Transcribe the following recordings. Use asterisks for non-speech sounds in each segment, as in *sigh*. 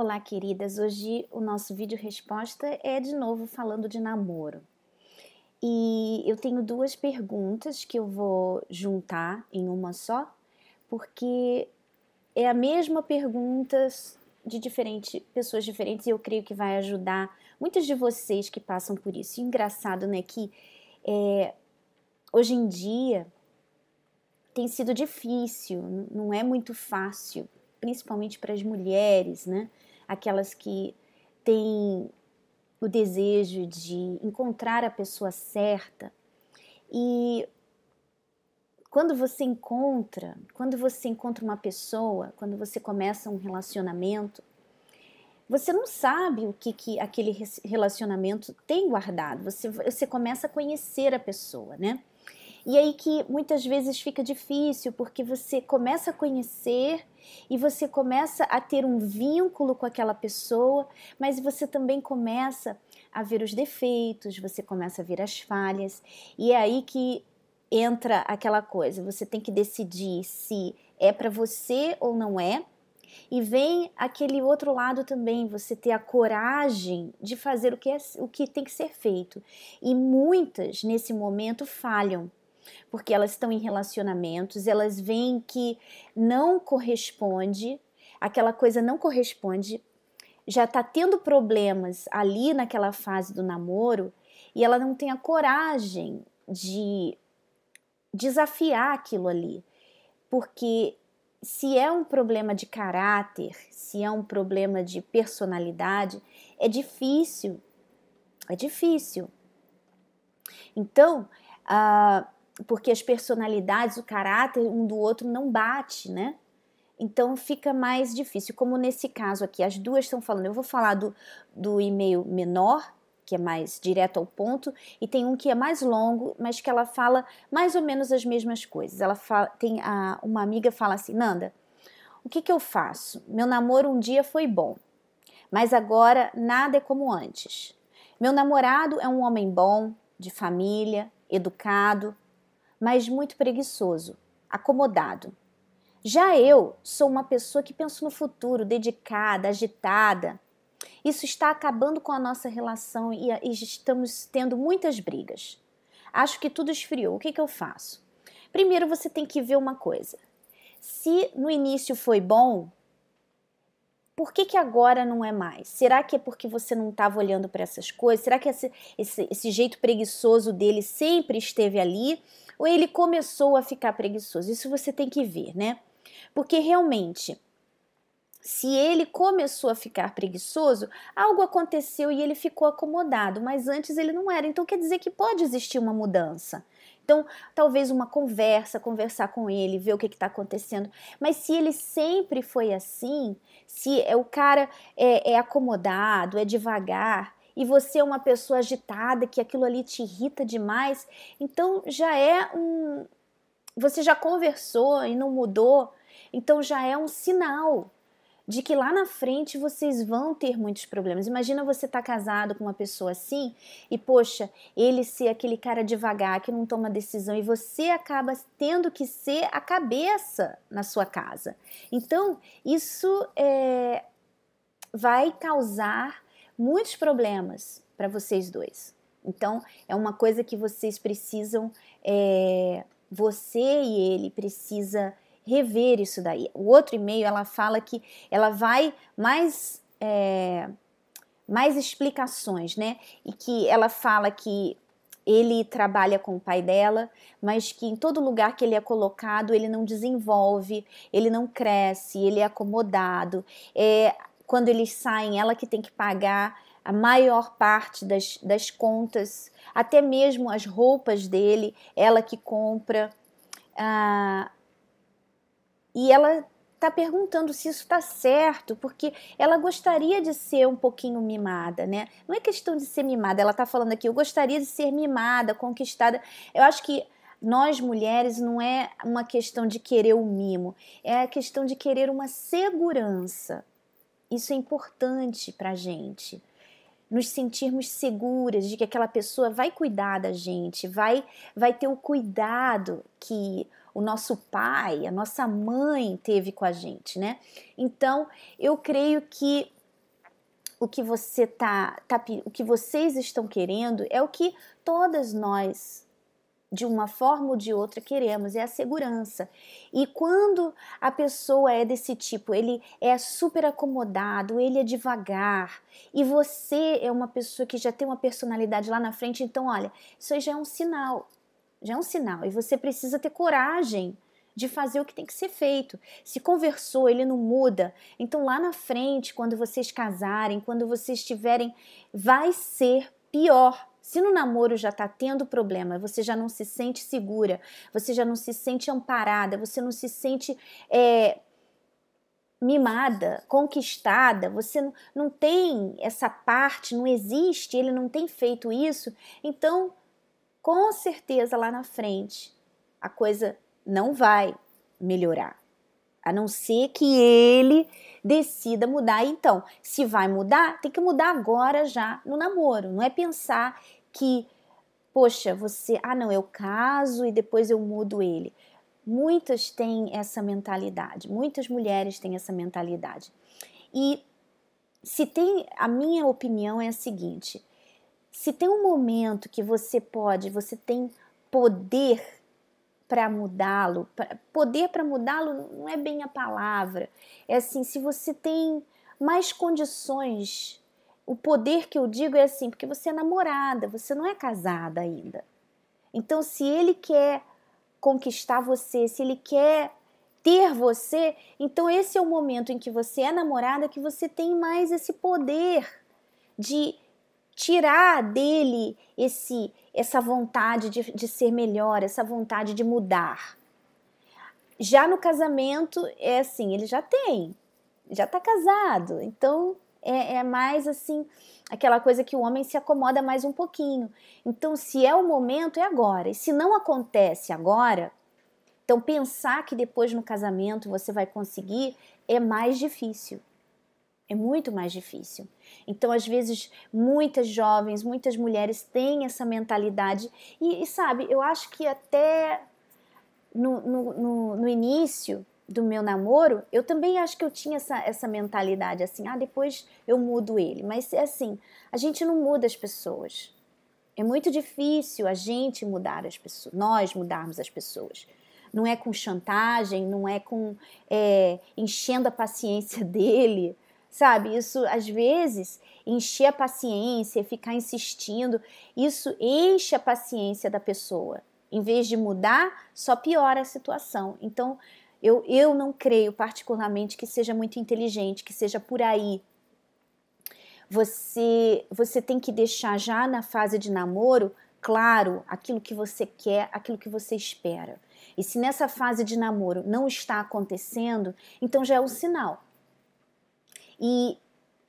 Olá, queridas! Hoje o nosso vídeo resposta é de novo falando de namoro. E eu tenho duas perguntas que eu vou juntar em uma só, porque é a mesma pergunta de diferente, pessoas diferentes e eu creio que vai ajudar muitas de vocês que passam por isso. E engraçado, né, que é, hoje em dia tem sido difícil, não é muito fácil, principalmente para as mulheres, né? aquelas que têm o desejo de encontrar a pessoa certa. E quando você encontra, quando você encontra uma pessoa, quando você começa um relacionamento, você não sabe o que, que aquele relacionamento tem guardado. Você, você começa a conhecer a pessoa, né? E aí que muitas vezes fica difícil, porque você começa a conhecer e você começa a ter um vínculo com aquela pessoa, mas você também começa a ver os defeitos, você começa a ver as falhas, e é aí que entra aquela coisa, você tem que decidir se é para você ou não é. E vem aquele outro lado também, você ter a coragem de fazer o que, é, o que tem que ser feito. E muitas, nesse momento, falham porque elas estão em relacionamentos, elas veem que não corresponde, aquela coisa não corresponde, já está tendo problemas ali naquela fase do namoro e ela não tem a coragem de desafiar aquilo ali, porque se é um problema de caráter, se é um problema de personalidade, é difícil, é difícil. Então, uh, porque as personalidades, o caráter um do outro não bate, né? Então fica mais difícil. Como nesse caso aqui, as duas estão falando. Eu vou falar do, do e-mail menor, que é mais direto ao ponto, e tem um que é mais longo, mas que ela fala mais ou menos as mesmas coisas. Ela fala, tem a, uma amiga fala assim: Nanda, o que, que eu faço? Meu namoro um dia foi bom, mas agora nada é como antes. Meu namorado é um homem bom, de família, educado, mas muito preguiçoso, acomodado. Já eu sou uma pessoa que penso no futuro, dedicada, agitada. Isso está acabando com a nossa relação e, estamos tendo muitas brigas. Acho que tudo esfriou. O que, que eu faço? Primeiro você tem que ver uma coisa. Se no início foi bom, por que, que agora não é mais? Será que é porque você não estava olhando para essas coisas? Será que esse, esse, esse jeito preguiçoso dele sempre esteve ali? ou ele começou a ficar preguiçoso. Isso você tem que ver, né? Porque realmente, se ele começou a ficar preguiçoso, algo aconteceu e ele ficou acomodado, mas antes ele não era. Então quer dizer que pode existir uma mudança. Então, talvez uma conversa, conversar com ele, ver o que está acontecendo. Mas se ele sempre foi assim, se é o cara é, é acomodado, é devagar, e você é uma pessoa agitada, que aquilo ali te irrita demais, então já é um. Você já conversou e não mudou, então já é um sinal de que lá na frente vocês vão ter muitos problemas. Imagina você estar tá casado com uma pessoa assim e, poxa, ele ser aquele cara devagar que não toma decisão e você acaba tendo que ser a cabeça na sua casa. Então, isso é, vai causar muitos problemas para vocês dois. Então, é uma coisa que vocês precisam, é, você e ele precisa rever isso daí. O outro e-mail ela fala que ela vai mais é, mais explicações, né? E que ela fala que ele trabalha com o pai dela, mas que em todo lugar que ele é colocado, ele não desenvolve, ele não cresce, ele é acomodado. É, quando eles saem, ela que tem que pagar a maior parte das, das contas, até mesmo as roupas dele, ela que compra. Ah, e ela está perguntando se isso está certo, porque ela gostaria de ser um pouquinho mimada, né? Não é questão de ser mimada, ela está falando aqui, eu gostaria de ser mimada, conquistada. Eu acho que nós mulheres não é uma questão de querer o mimo, é a questão de querer uma segurança. Isso é importante para a gente. Nos sentirmos seguras de que aquela pessoa vai cuidar da gente, vai, vai ter o cuidado que o nosso pai, a nossa mãe teve com a gente, né? Então, eu creio que o que você tá, tá o que vocês estão querendo é o que todas nós de uma forma ou de outra queremos, é a segurança. E quando a pessoa é desse tipo, ele é super acomodado, ele é devagar, e você é uma pessoa que já tem uma personalidade lá na frente, então olha, isso aí já é um sinal. Já é um sinal. E você precisa ter coragem de fazer o que tem que ser feito. Se conversou, ele não muda. Então lá na frente, quando vocês casarem, quando vocês estiverem vai ser pior se no namoro já está tendo problema, você já não se sente segura, você já não se sente amparada, você não se sente é, mimada, conquistada, você não, não tem essa parte, não existe, ele não tem feito isso, então com certeza lá na frente a coisa não vai melhorar. A não ser que ele decida mudar. Então, se vai mudar, tem que mudar agora já no namoro. Não é pensar que, poxa, você, ah não, eu caso e depois eu mudo ele. Muitas têm essa mentalidade, muitas mulheres têm essa mentalidade. E se tem, a minha opinião é a seguinte: se tem um momento que você pode, você tem poder para mudá-lo, poder para mudá-lo não é bem a palavra, é assim, se você tem mais condições o poder que eu digo é assim, porque você é namorada, você não é casada ainda. Então, se ele quer conquistar você, se ele quer ter você, então esse é o momento em que você é namorada que você tem mais esse poder de tirar dele esse essa vontade de, de ser melhor, essa vontade de mudar. Já no casamento é assim, ele já tem, já está casado, então é, é mais assim, aquela coisa que o homem se acomoda mais um pouquinho. Então, se é o momento, é agora. E se não acontece agora, então pensar que depois no casamento você vai conseguir é mais difícil. É muito mais difícil. Então, às vezes, muitas jovens, muitas mulheres têm essa mentalidade. E, e sabe, eu acho que até no, no, no, no início do meu namoro, eu também acho que eu tinha essa, essa mentalidade assim, ah, depois eu mudo ele. Mas é assim, a gente não muda as pessoas. É muito difícil a gente mudar as pessoas, nós mudarmos as pessoas. Não é com chantagem, não é com é, enchendo a paciência *laughs* dele, sabe? Isso, às vezes, encher a paciência, ficar insistindo, isso enche a paciência da pessoa. Em vez de mudar, só piora a situação. Então, eu, eu não creio particularmente que seja muito inteligente, que seja por aí. Você, você tem que deixar já na fase de namoro claro aquilo que você quer, aquilo que você espera. E se nessa fase de namoro não está acontecendo, então já é um sinal. E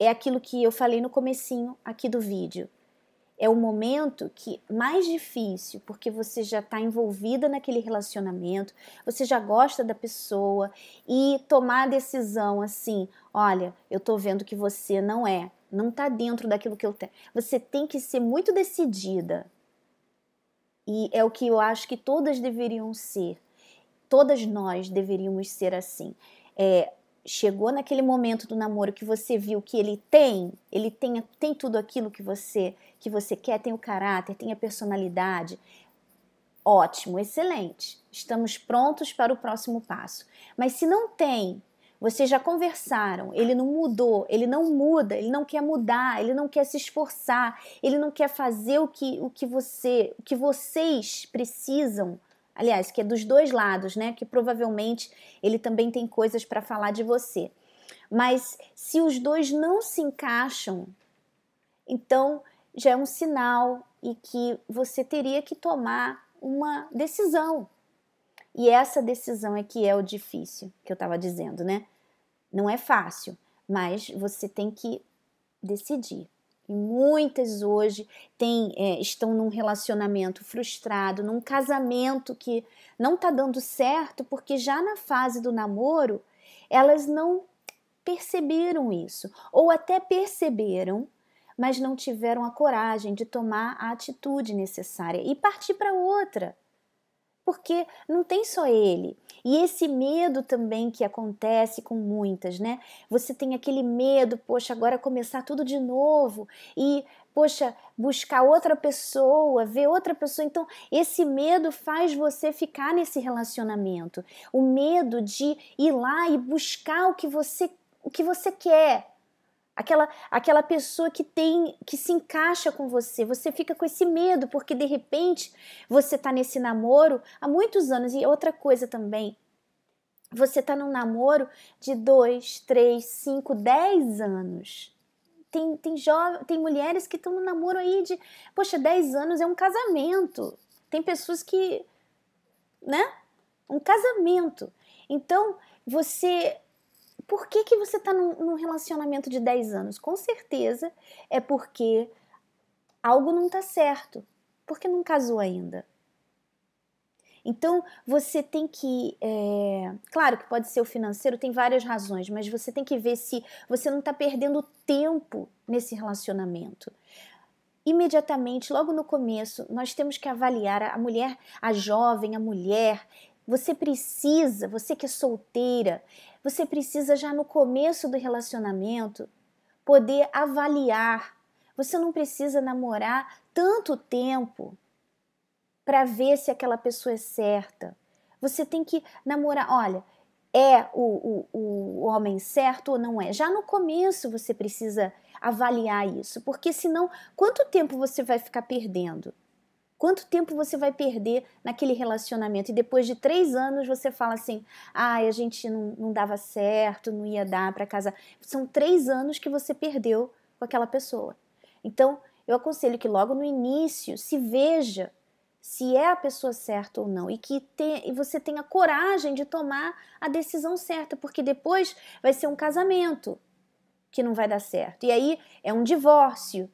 é aquilo que eu falei no comecinho aqui do vídeo é o momento que mais difícil, porque você já está envolvida naquele relacionamento, você já gosta da pessoa e tomar a decisão assim, olha, eu tô vendo que você não é, não tá dentro daquilo que eu tenho. Você tem que ser muito decidida. E é o que eu acho que todas deveriam ser. Todas nós deveríamos ser assim. É, chegou naquele momento do namoro que você viu que ele tem, ele tem, tem tudo aquilo que você que você quer, tem o caráter, tem a personalidade. Ótimo, excelente. Estamos prontos para o próximo passo. Mas se não tem, vocês já conversaram, ele não mudou, ele não muda, ele não quer mudar, ele não quer se esforçar, ele não quer fazer o que, o que você, o que vocês precisam Aliás, que é dos dois lados, né? Que provavelmente ele também tem coisas para falar de você. Mas se os dois não se encaixam, então já é um sinal e que você teria que tomar uma decisão. E essa decisão é que é o difícil, que eu estava dizendo, né? Não é fácil, mas você tem que decidir. E muitas hoje têm, é, estão num relacionamento frustrado, num casamento que não está dando certo, porque já na fase do namoro elas não perceberam isso, ou até perceberam, mas não tiveram a coragem de tomar a atitude necessária e partir para outra porque não tem só ele. E esse medo também que acontece com muitas, né? Você tem aquele medo, poxa, agora começar tudo de novo e, poxa, buscar outra pessoa, ver outra pessoa. Então, esse medo faz você ficar nesse relacionamento. O medo de ir lá e buscar o que você o que você quer, Aquela, aquela pessoa que tem que se encaixa com você, você fica com esse medo porque de repente você está nesse namoro há muitos anos e outra coisa também, você está num namoro de 2, 3, 5, 10 anos. Tem, tem, jovem, tem mulheres que estão no namoro aí de, poxa, 10 anos é um casamento. Tem pessoas que, né? Um casamento. Então, você por que, que você está num, num, relacionamento de 10 anos? Com certeza é porque algo não está certo, porque não casou ainda. Então você tem que. É, claro que pode ser o financeiro, tem várias razões, mas você tem que ver se você não está perdendo tempo nesse relacionamento. Imediatamente, logo no começo, nós temos que avaliar a mulher, a jovem, a mulher você precisa, você que é solteira, você precisa já no começo do relacionamento poder avaliar. Você não precisa namorar tanto tempo para ver se aquela pessoa é certa. Você tem que namorar, olha, é o, o, o homem certo ou não é. Já no começo você precisa avaliar isso, porque senão quanto tempo você vai ficar perdendo? Quanto tempo você vai perder naquele relacionamento? E depois de três anos você fala assim: ai, ah, a gente não, não dava certo, não ia dar para casar. São três anos que você perdeu com aquela pessoa. Então, eu aconselho que logo no início se veja se é a pessoa certa ou não e que te, e você tenha coragem de tomar a decisão certa, porque depois vai ser um casamento que não vai dar certo. E aí é um divórcio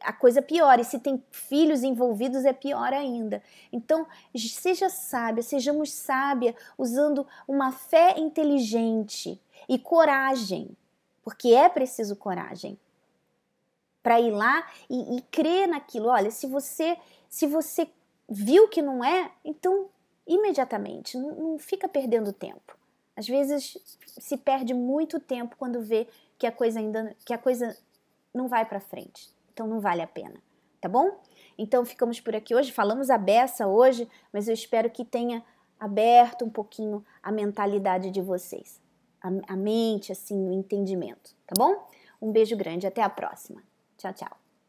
a coisa piora. E se tem filhos envolvidos, é pior ainda. Então, seja sábia, sejamos sábia, usando uma fé inteligente e coragem, porque é preciso coragem para ir lá e, e crer naquilo. Olha, se você se você viu que não é, então imediatamente, não, não fica perdendo tempo. Às vezes se perde muito tempo quando vê que a coisa ainda que a coisa não vai para frente. Então não vale a pena, tá bom? Então ficamos por aqui hoje, falamos a beça hoje, mas eu espero que tenha aberto um pouquinho a mentalidade de vocês, a, a mente, assim, o entendimento, tá bom? Um beijo grande, até a próxima. Tchau, tchau.